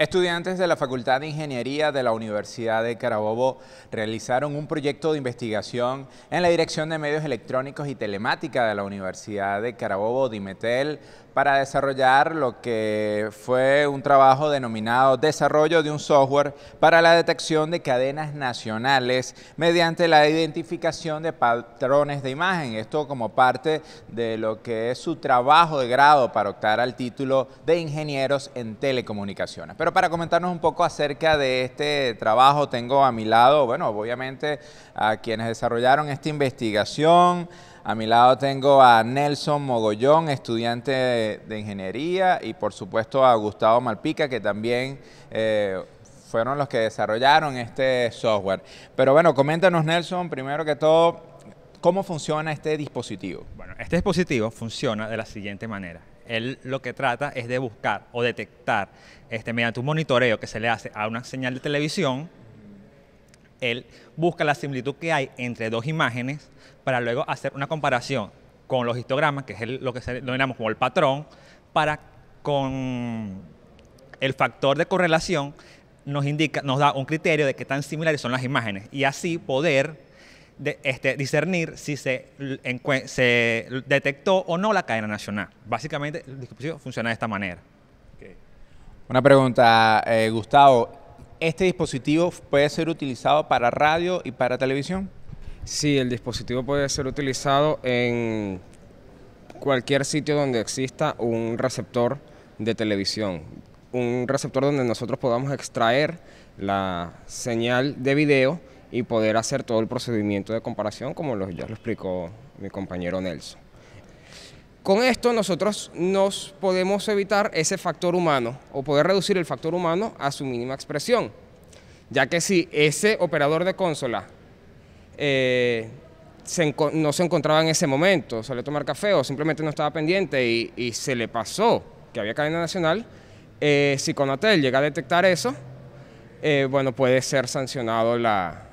Estudiantes de la Facultad de Ingeniería de la Universidad de Carabobo realizaron un proyecto de investigación en la Dirección de Medios Electrónicos y Telemática de la Universidad de Carabobo, Dimetel, para desarrollar lo que fue un trabajo denominado Desarrollo de un software para la detección de cadenas nacionales mediante la identificación de patrones de imagen. Esto como parte de lo que es su trabajo de grado para optar al título de ingenieros en telecomunicaciones. Pero para comentarnos un poco acerca de este trabajo, tengo a mi lado, bueno, obviamente a quienes desarrollaron esta investigación. A mi lado tengo a Nelson Mogollón, estudiante de ingeniería, y por supuesto a Gustavo Malpica, que también eh, fueron los que desarrollaron este software. Pero bueno, coméntanos Nelson, primero que todo, ¿cómo funciona este dispositivo? Bueno, este dispositivo funciona de la siguiente manera él lo que trata es de buscar o detectar este, mediante un monitoreo que se le hace a una señal de televisión, él busca la similitud que hay entre dos imágenes para luego hacer una comparación con los histogramas, que es lo que denominamos como el patrón, para con el factor de correlación nos indica, nos da un criterio de qué tan similares son las imágenes y así poder este, discernir si se, detectó o no la cadena nacional. Básicamente, el dispositivo funciona de esta manera. Una pregunta, eh, Gustavo. ¿Este dispositivo puede ser utilizado para radio y para televisión? Sí, el dispositivo puede ser utilizado en cualquier sitio donde exista un receptor de televisión, un receptor donde nosotros podamos extraer la señal de video y poder hacer todo el procedimiento de comparación como lo, ya lo explicó mi compañero Nelson. Con esto nosotros nos podemos evitar ese factor humano o poder reducir el factor humano a su mínima expresión, ya que si ese operador de consola eh, no se encontraba en ese momento, salió a tomar café o simplemente no estaba pendiente y, se le pasó que había cadena nacional, eh, si Conatel llega a detectar eso, eh, bueno, puede ser sancionado la,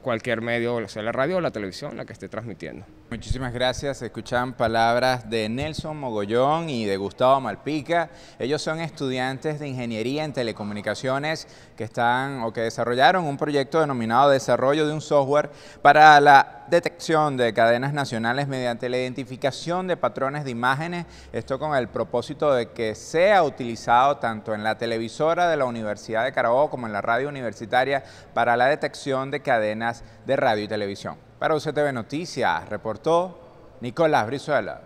cualquier medio, sea la radio o la televisión, la que esté transmitiendo. Muchísimas gracias. Escuchan palabras de Nelson Mogollón y de Gustavo Malpica. Ellos son estudiantes de ingeniería en telecomunicaciones que están o que desarrollaron un proyecto denominado Desarrollo de un software para la detección de cadenas nacionales mediante la identificación de patrones de imágenes. Esto con el propósito de que sea utilizado tanto en la televisora de la Universidad de Carabobo como en la radio universitaria para la detección de cadenas cadenas de radio y televisión. Para UCTV Noticias, reportó Nicolás Brizuela.